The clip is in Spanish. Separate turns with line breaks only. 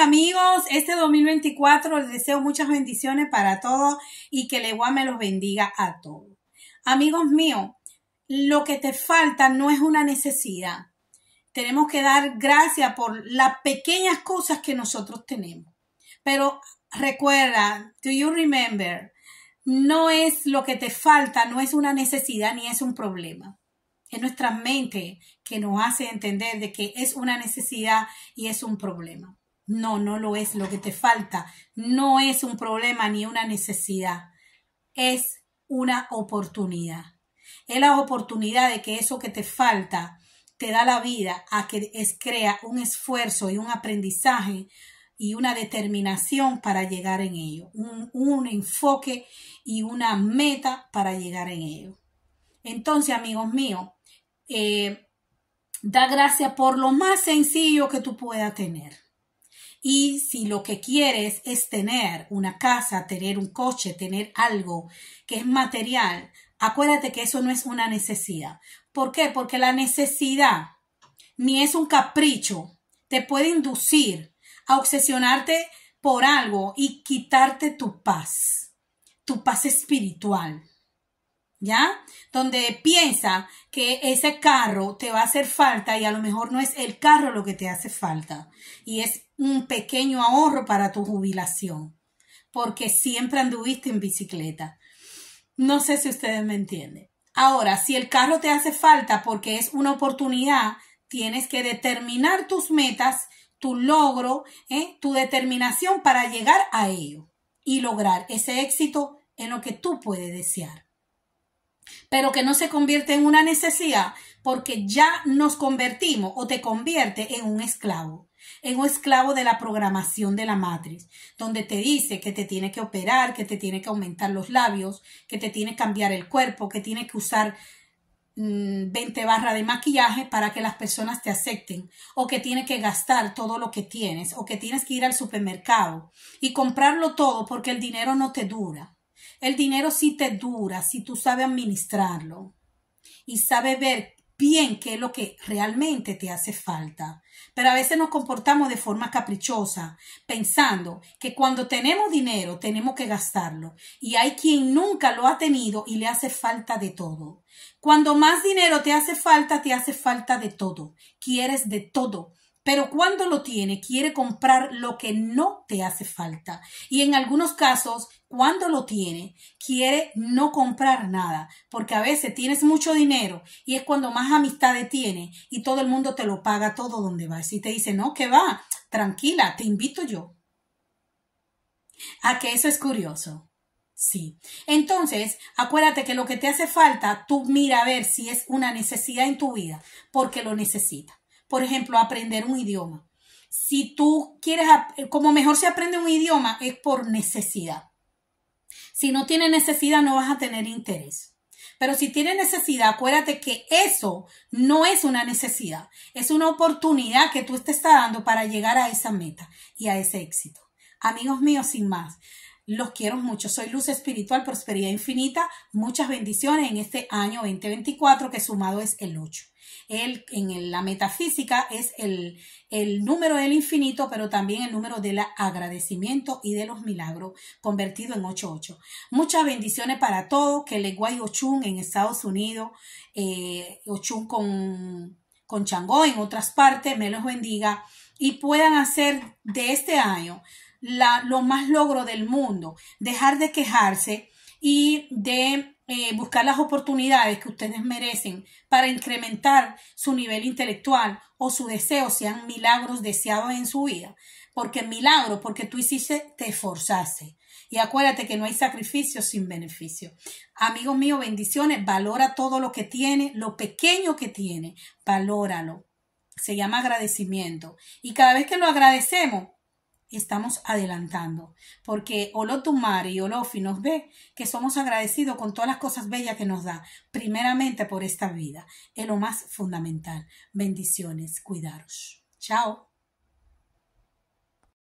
amigos, este 2024 les deseo muchas bendiciones para todos y que Leguá me los bendiga a todos. Amigos míos, lo que te falta no es una necesidad. Tenemos que dar gracias por las pequeñas cosas que nosotros tenemos. Pero recuerda, do you remember? No es lo que te falta, no es una necesidad ni es un problema. Es nuestra mente que nos hace entender de que es una necesidad y es un problema. No, no lo es lo que te falta. No es un problema ni una necesidad. Es una oportunidad. Es la oportunidad de que eso que te falta te da la vida a que es, crea un esfuerzo y un aprendizaje y una determinación para llegar en ello, un, enfoque y una meta para llegar en ello. Entonces, amigos míos, eh, da gracias por lo más sencillo que tú puedas tener y si lo que quieres es tener una casa, tener un coche, tener algo que es material, acuérdate que eso no es una necesidad. ¿Por qué? Porque la necesidad ni es un capricho, te puede inducir a obsesionarte por algo y quitarte tu paz, tu paz espiritual. ¿ya? Donde piensa que ese carro te va a hacer falta y a lo mejor no es el carro lo que te hace falta y es un pequeño ahorro para tu jubilación, porque siempre anduviste en bicicleta. No sé si ustedes me entienden. Ahora, si el carro te hace falta porque es una oportunidad, tienes que determinar tus metas, tu logro, ¿eh? tu determinación para llegar a ello y lograr ese éxito en lo que tú puedes desear pero que no se convierte en una necesidad porque ya nos convertimos o te convierte en un esclavo, en un esclavo de la programación de la matriz, donde te dice que te tiene que operar, que te tiene que aumentar los labios, que te tiene que cambiar el cuerpo, que tiene que usar 20 mm, barras de maquillaje para que las personas te acepten o que tiene que gastar todo lo que tienes o que tienes que ir al supermercado y comprarlo todo porque el dinero no te dura. El dinero sí te dura si tú sabes administrarlo y sabes ver bien qué es lo que realmente te hace falta. Pero a veces nos comportamos de forma caprichosa, pensando que cuando tenemos dinero tenemos que gastarlo. Y hay quien nunca lo ha tenido y le hace falta de todo. Cuando más dinero te hace falta, te hace falta de todo. Quieres de todo. Pero cuando lo tiene, quiere comprar lo que no te hace falta. Y en algunos casos cuando lo tiene, quiere no comprar nada, porque a veces tienes mucho dinero y es cuando más amistades tiene y todo el mundo te lo paga todo donde vas. Y te dice, no, que va, tranquila, te invito yo. A que eso es curioso. Sí. Entonces, acuérdate que lo que te hace falta, tú mira a ver si es una necesidad en tu vida, porque lo necesita. Por ejemplo, aprender un idioma. Si tú quieres, como mejor se aprende un idioma, es por necesidad. Si no tienes necesidad, no vas a tener interés. Pero si tienes necesidad, acuérdate que eso no es una necesidad, es una oportunidad que tú te estás dando para llegar a esa meta y a ese éxito. Amigos míos, sin más. Los quiero mucho. Soy Luz Espiritual, Prosperidad Infinita. Muchas bendiciones en este año 2024 que sumado es el 8. El, en la metafísica es el, el número del infinito, pero también el número del agradecimiento y de los milagros, convertido en 8-8. Muchas bendiciones para todos, que le guay Ochun en Estados Unidos, eh, Ochun con, con Changó en otras partes, me los bendiga y puedan hacer de este año lo más logro del mundo, dejar de quejarse y de eh, buscar las oportunidades que ustedes merecen para incrementar su nivel intelectual o su deseo, sean milagros deseados en su vida. Porque milagro, porque tú hiciste, te esforzaste. Y acuérdate que no hay sacrificio sin beneficio. Amigos míos, bendiciones. Valora todo lo que tiene, lo pequeño que tiene. Valóralo. Se llama agradecimiento. Y cada vez que lo agradecemos, estamos adelantando, porque Olotumari y Olofi nos ve que somos agradecidos con todas las cosas bellas que nos da, primeramente por esta vida. Es lo más fundamental. Bendiciones, cuidaros. Chao.